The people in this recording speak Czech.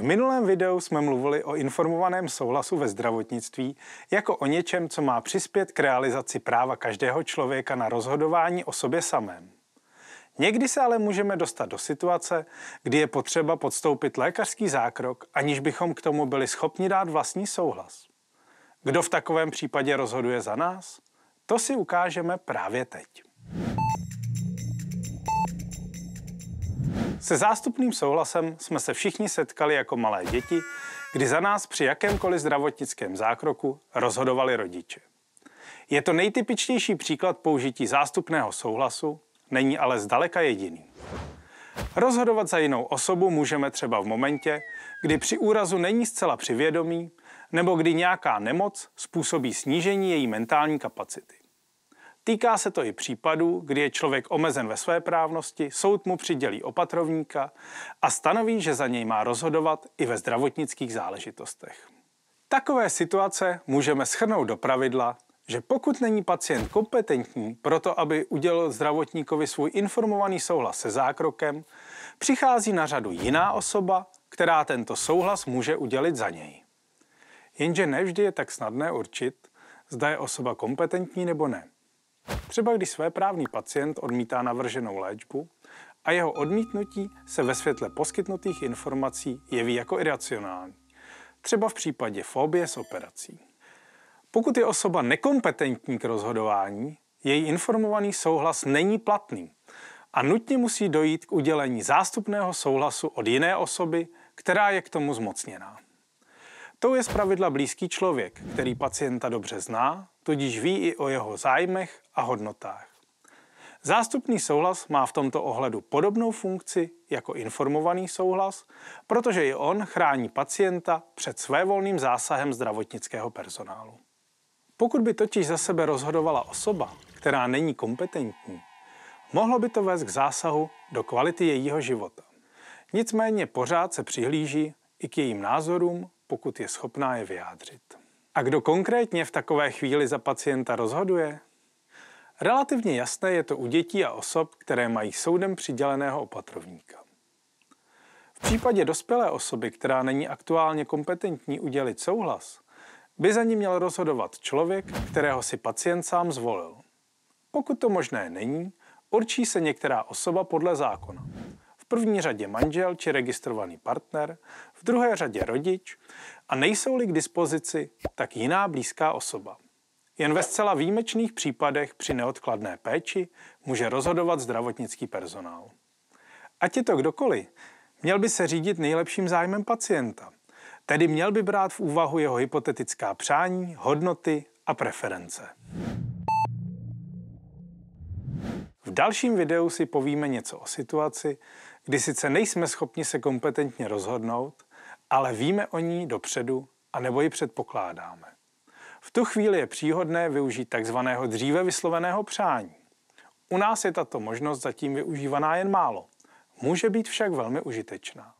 V minulém videu jsme mluvili o informovaném souhlasu ve zdravotnictví jako o něčem, co má přispět k realizaci práva každého člověka na rozhodování o sobě samém. Někdy se ale můžeme dostat do situace, kdy je potřeba podstoupit lékařský zákrok, aniž bychom k tomu byli schopni dát vlastní souhlas. Kdo v takovém případě rozhoduje za nás? To si ukážeme právě teď. Se zástupným souhlasem jsme se všichni setkali jako malé děti, kdy za nás při jakémkoliv zdravotnickém zákroku rozhodovali rodiče. Je to nejtypičtější příklad použití zástupného souhlasu, není ale zdaleka jediný. Rozhodovat za jinou osobu můžeme třeba v momentě, kdy při úrazu není zcela přivědomí, nebo kdy nějaká nemoc způsobí snížení její mentální kapacity. Týká se to i případů, kdy je člověk omezen ve své právnosti, soud mu přidělí opatrovníka a stanoví, že za něj má rozhodovat i ve zdravotnických záležitostech. Takové situace můžeme schrnout do pravidla, že pokud není pacient kompetentní pro to, aby udělal zdravotníkovi svůj informovaný souhlas se zákrokem, přichází na řadu jiná osoba, která tento souhlas může udělit za něj. Jenže nevždy je tak snadné určit, zda je osoba kompetentní nebo ne. Třeba když své právní pacient odmítá navrženou léčbu a jeho odmítnutí se ve světle poskytnutých informací jeví jako iracionální. Třeba v případě fobie s operací. Pokud je osoba nekompetentní k rozhodování, její informovaný souhlas není platný a nutně musí dojít k udělení zástupného souhlasu od jiné osoby, která je k tomu zmocněná. To je zpravidla blízký člověk, který pacienta dobře zná, tudíž ví i o jeho zájmech a hodnotách. Zástupný souhlas má v tomto ohledu podobnou funkci jako informovaný souhlas, protože i on chrání pacienta před svévolným zásahem zdravotnického personálu. Pokud by totiž za sebe rozhodovala osoba, která není kompetentní, mohlo by to vést k zásahu do kvality jejího života. Nicméně pořád se přihlíží i k jejím názorům, pokud je schopná je vyjádřit. A kdo konkrétně v takové chvíli za pacienta rozhoduje? Relativně jasné je to u dětí a osob, které mají soudem přiděleného opatrovníka. V případě dospělé osoby, která není aktuálně kompetentní udělit souhlas, by za ní měl rozhodovat člověk, kterého si pacient sám zvolil. Pokud to možné není, určí se některá osoba podle zákona první řadě manžel či registrovaný partner, v druhé řadě rodič a nejsou-li k dispozici, tak jiná blízká osoba. Jen ve zcela výjimečných případech při neodkladné péči může rozhodovat zdravotnický personál. Ať je to kdokoliv, měl by se řídit nejlepším zájmem pacienta, tedy měl by brát v úvahu jeho hypotetická přání, hodnoty a preference. V dalším videu si povíme něco o situaci, kdy sice nejsme schopni se kompetentně rozhodnout, ale víme o ní dopředu a nebo ji předpokládáme. V tu chvíli je příhodné využít takzvaného dříve vysloveného přání. U nás je tato možnost zatím využívaná jen málo. Může být však velmi užitečná.